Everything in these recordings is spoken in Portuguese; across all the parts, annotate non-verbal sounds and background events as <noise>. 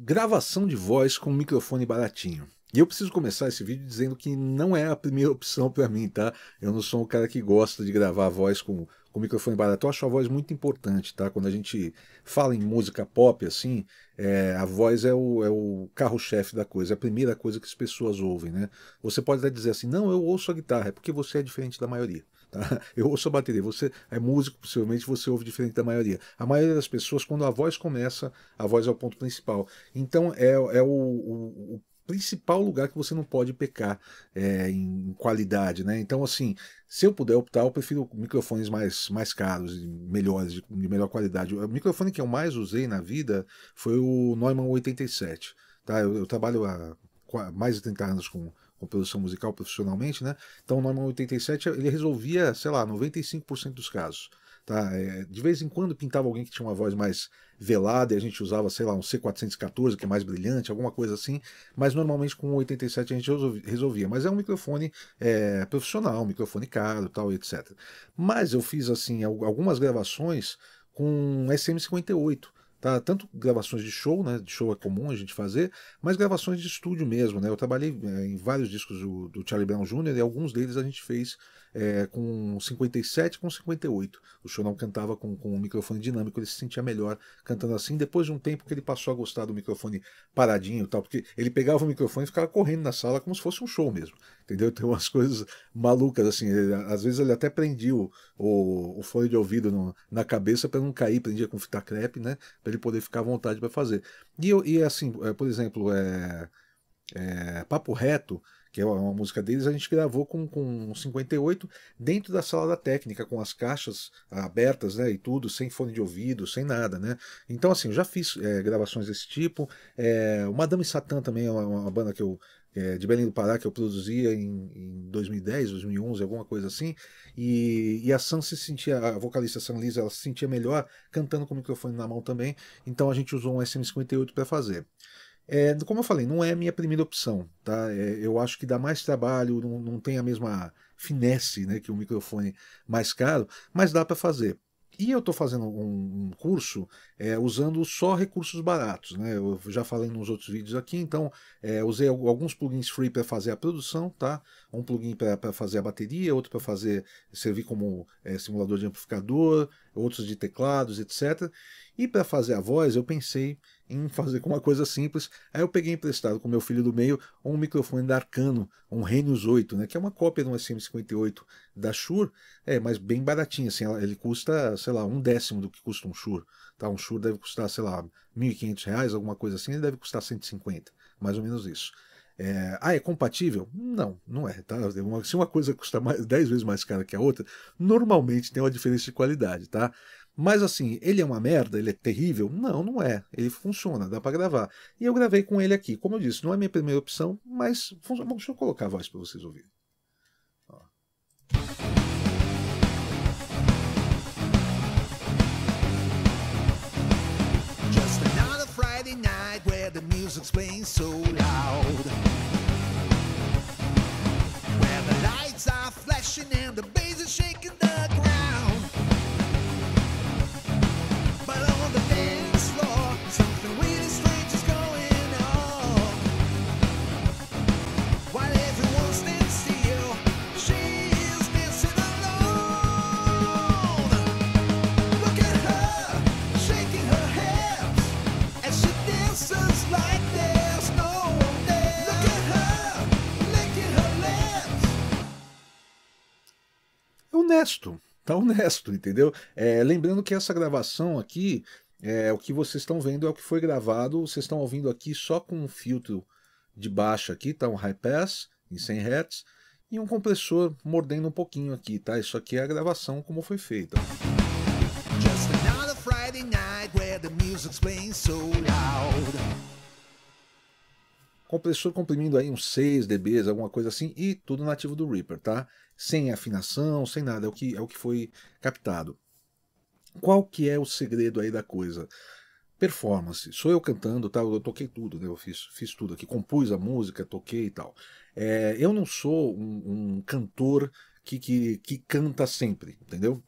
gravação de voz com microfone baratinho. E eu preciso começar esse vídeo dizendo que não é a primeira <laughs> opção para mim, tá? Eu não sou um cara que gosta de gravar a voz com, com microfone barato. Eu acho a voz muito importante, tá? Quando a gente fala em música pop, assim, é, a voz é o, é o carro-chefe da coisa, é a primeira coisa que as pessoas ouvem, né? Você pode até dizer assim, não, eu ouço a guitarra, é porque você é diferente da maioria. Tá? <laughs> Eu ouço a bateria. Você é músico, possivelmente você ouve diferente da maioria. A maioria das pessoas, quando a voz começa, a voz é o ponto principal. Então é, é o, o, o principal lugar que você não pode pecar é, em qualidade, né? Então, assim, se eu puder optar, eu prefiro microfones mais, mais caros, melhores, de, de melhor qualidade. O microfone que eu mais usei na vida foi o Neumann 87, tá? Eu, eu trabalho há mais de 30 anos com com produção musical profissionalmente, né? Então o Norman 87 ele resolvia, sei lá, 95% dos casos. Tá? É, de vez em quando pintava alguém que tinha uma voz mais velada e a gente usava, sei lá, um C414 que é mais brilhante, alguma coisa assim, mas normalmente com o 87 a gente resolvia. Mas é um microfone é, profissional, um microfone caro tal, etc. Mas eu fiz assim algumas gravações com um SM58 Tá? Tanto gravações de show, né? De show é comum a gente fazer, mas gravações de estúdio mesmo, né? Eu trabalhei é, em vários discos do, do Charlie Brown Jr. e alguns deles a gente fez é, com 57, com 58. O Chorão cantava com, com um microfone dinâmico, ele se sentia melhor cantando assim. Depois de um tempo que ele passou a gostar do microfone paradinho e tal, porque ele pegava o microfone e ficava correndo na sala como se fosse um show mesmo. Entendeu? Tem umas <laughs> coisas malucas assim. Ele, às vezes ele até prendia o, o, o fone de ouvido no, na cabeça para não cair, prendia com fita crepe, né? Para ele poder ficar à vontade para fazer. E, e assim, eh, por exemplo, é, é Papo Reto que é uma música deles, a gente gravou com, com 58 dentro da sala da técnica, com as caixas abertas né, e tudo, sem fone de ouvido, sem nada. Né? Então, assim, eu já fiz é, gravações desse tipo. É, o Madame Satã também é uma, uma banda que eu, é, de Belém do Pará que eu produzia em, em 2010, 2011, alguma coisa assim. E, e, a Sam se sentia, a vocalista Sam Lisa, ela se sentia melhor cantando com o microfone na mão também. Então a gente usou um SM58 para fazer. É, como eu falei, não é minha primeira opção, tá? É, eu acho que dá mais trabalho, não, não tem a mesma finesse né, que um microfone mais caro, mas dá para fazer. E eu estou fazendo um, um curso é, usando só recursos baratos. Né? Eu já falei nos outros vídeos aqui, então é, usei alguns plugins free para fazer a produção, tá? Um plugin para fazer a bateria, outro para fazer servir como é, simulador de amplificador, outros de teclados, etc. E para fazer a voz eu pensei em fazer com uma coisa simples. Aí eu peguei emprestado com meu filho do meio um microfone da Arcano, um Renius 8, né, que é uma cópia de um SM58 da Shure, é, mas bem baratinho, assim, ele custa, sei lá, um décimo do que custa um Shure. Tá? Um Shure deve custar, sei lá, R$ reais alguma coisa assim, ele deve custar 150, mais ou menos isso. É, ah, é compatível? Não, não é. Tá? É se uma coisa custa mais, 10 vezes mais cara que a outra, normalmente tem uma diferença de qualidade, tá? Mas assim, ele é uma merda? Ele é terrível? Não, não é. Ele funciona, dá para gravar. E eu gravei com ele aqui. Como eu disse, não é minha primeira opção, mas funciona. Bom, deixa eu colocar a voz para vocês ouvirem. Just another Friday night where the music's playing so loud. honesto, tá honesto, entendeu? É, lembrando que essa gravação aqui, é, o que vocês estão vendo é o que foi gravado, vocês estão ouvindo aqui só com um filtro de baixo aqui, tá? Um high pass em 100 Hz e um compressor mordendo um pouquinho aqui, tá? Isso aqui é a gravação como foi feita. Just another Friday night where the music's playing so loud compressor comprimindo aí uns 6 dBs, alguma coisa assim, e tudo nativo do Reaper, tá? Sem afinação, sem nada, é o que, é o que foi captado. Qual que é o segredo aí da coisa? Performance. Sou eu cantando, tá? Eu toquei tudo, né? Eu fiz, fiz tudo aqui, compus a música, toquei e tal. É, eu não sou um, um cantor que, que, que canta sempre, entendeu?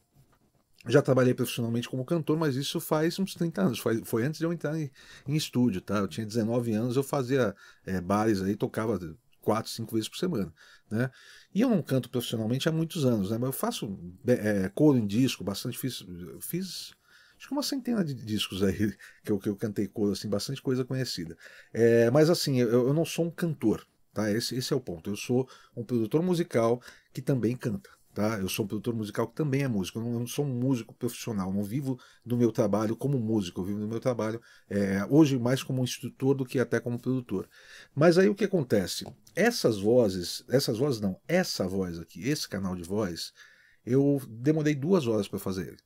já trabalhei profissionalmente como cantor, mas isso faz uns 30 anos. Foi, foi antes de eu entrar em, em, estúdio, tá? Eu tinha 19 anos, eu fazia é, bares aí, tocava quatro, cinco vezes por semana, né? E eu não canto profissionalmente há muitos anos, né? Mas eu faço é, eh, coro em disco, bastante fiz, fiz acho que uma centena de discos aí <laughs> que eu, que eu cantei coro, assim, bastante coisa conhecida. É, mas assim, eu, eu não sou um cantor, tá? Esse, esse é o ponto. Eu sou um produtor musical que também canta. Tá? Eu sou um produtor musical que também é músico. Eu não, sou um músico profissional. não vivo do meu trabalho como músico. Eu vivo do meu trabalho é, hoje mais como instrutor do que até como produtor. Mas aí o que acontece? Essas vozes, essas vozes não, essa voz aqui, esse canal de voz, eu demorei duas horas para fazer ele.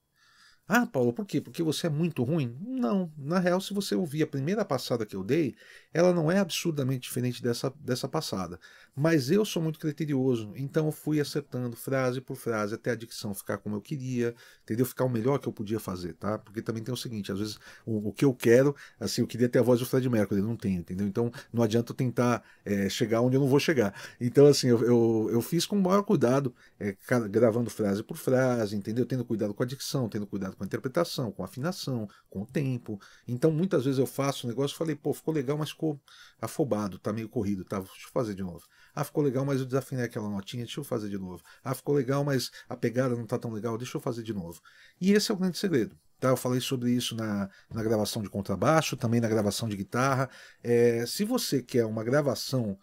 Ah, Paulo, por quê? Porque você é muito ruim? Não. Na real, se você ouvir a primeira passada que eu dei, ela não é absurdamente diferente dessa, dessa passada. Mas eu sou muito criterioso, então eu fui acertando frase por frase até a dicção ficar como eu queria, entendeu? Ficar o melhor que eu podia fazer, tá? Porque também tem o seguinte: às vezes o, o que eu quero, assim, eu queria ter a voz do Fred Mercury, não tem, entendeu? Então não adianta eu tentar é, chegar onde eu não vou chegar. Então, assim, eu, eu, eu fiz com o maior cuidado, é, gravando frase por frase, entendeu? Tendo cuidado com a dicção, tendo cuidado com a interpretação, com a afinação, com o tempo. Então, muitas vezes eu faço um negócio e falei, pô, ficou legal, mas ficou afobado, tá meio corrido, tá? Deixa eu fazer de novo. Ah, ficou legal, mas eu desafinei aquela notinha, deixa eu fazer de novo. Ah, ficou legal, mas a pegada não tá tão legal, deixa eu fazer de novo. E esse é o grande segredo. Tá, eu falei sobre isso na, na gravação de contrabaixo, também na gravação de guitarra. É, se você quer uma gravação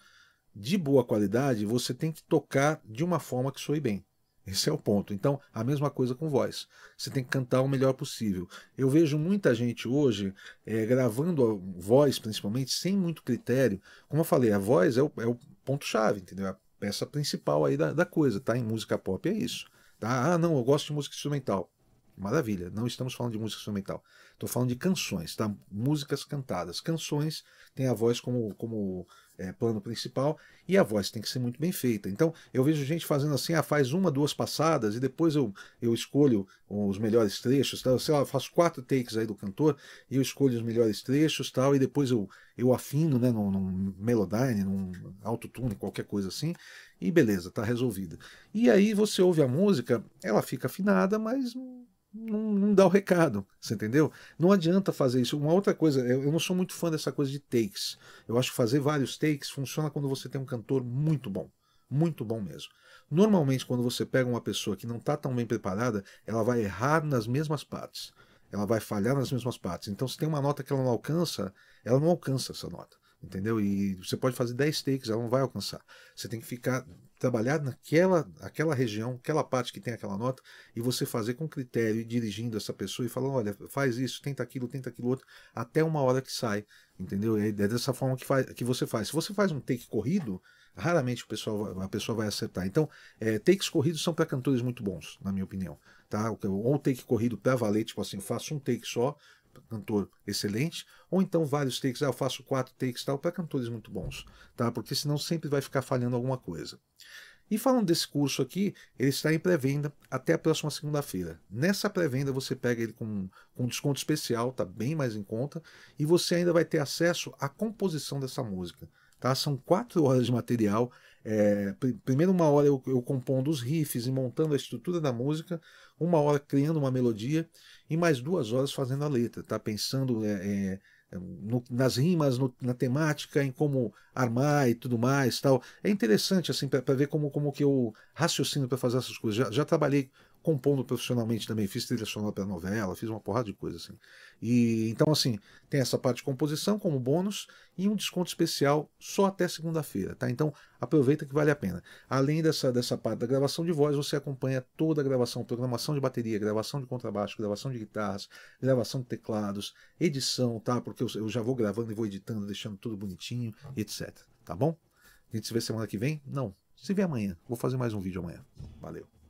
de boa qualidade, você tem que tocar de uma forma que soe bem. Esse é o ponto. Então, a mesma coisa com voz. Você tem que cantar o melhor possível. Eu vejo muita gente hoje é, gravando a voz, principalmente, sem muito critério. Como eu falei, a voz é o, é o ponto-chave, entendeu? É a peça principal aí da, da, coisa, tá? Em música pop é isso. Tá? Ah, não, eu gosto de música instrumental. Maravilha, não estamos falando de música instrumental. Estou falando de canções, tá? Músicas cantadas. Canções tem a voz como, como é, plano principal, e a voz tem que ser muito bem feita. Então eu vejo gente fazendo assim, ah, faz uma, duas passadas, e depois eu, eu escolho os melhores trechos, tal. sei lá, faço quatro takes aí do cantor, e eu escolho os melhores trechos tal, e depois eu, eu afino né, num, num Melodyne, num autotune, qualquer coisa assim, e beleza, tá resolvida. E aí você ouve a música, ela fica afinada, mas não, não, dá o recado, você entendeu? Não adianta fazer isso. Uma outra coisa, eu não sou muito fã dessa coisa de takes. Eu acho que fazer vários takes funciona quando você tem um cantor muito bom. Muito bom mesmo. Normalmente, quando você pega uma pessoa que não está tão bem preparada, ela vai errar nas mesmas partes. Ela vai falhar nas mesmas partes. Então, se tem uma nota que ela não alcança, ela não alcança essa nota. Entendeu? E você pode fazer 10 takes, ela não vai alcançar. Você tem que ficar trabalhar naquela aquela região, aquela parte que tem aquela nota, e você fazer com critério e dirigindo essa pessoa e falando, olha, faz isso, tenta aquilo, tenta aquilo outro, até uma hora que sai, entendeu? é dessa forma que, faz, que você faz. Se você faz um take corrido, raramente o pessoal, a pessoa vai acertar. Então, é, takes corridos são para cantores muito bons, na minha opinião. Tá? Ou take corrido para valer, tipo assim, faço um take só, cantor excelente, ou então vários takes, ah, eu faço quatro takes tal, para cantores muito bons, tá? Porque senão sempre vai ficar falhando alguma coisa. E falando desse curso aqui, ele está em pré-venda até a próxima segunda-feira. Nessa pré-venda você pega ele com, com desconto especial, tá bem mais em conta, e você ainda vai ter acesso à composição dessa música. Tá? São quatro horas de material. É, primeiro uma hora eu, eu compondo os riffs e montando a estrutura da música, uma hora criando uma melodia e mais duas horas fazendo a letra, tá? Pensando é, é, no, nas rimas, no, na temática, em como armar e tudo mais, tal. É interessante assim para ver como como que eu raciocino para fazer essas coisas. Já, já trabalhei compondo profissionalmente também, fiz trilha sonora para novela, fiz uma porrada de coisa assim. E então assim, tem essa parte de composição como bônus e um desconto especial só até segunda-feira, tá? Então aproveita que vale a pena. Além dessa dessa parte da gravação de voz, você acompanha toda a gravação, programação de bateria, gravação de contrabaixo, gravação de guitarras, gravação de teclados, edição, tá? Porque eu, eu já vou gravando e vou editando, deixando tudo bonitinho, etc. Tá bom? A gente se vê semana que vem? Não. Se vê amanhã. Vou fazer mais um vídeo amanhã. Valeu.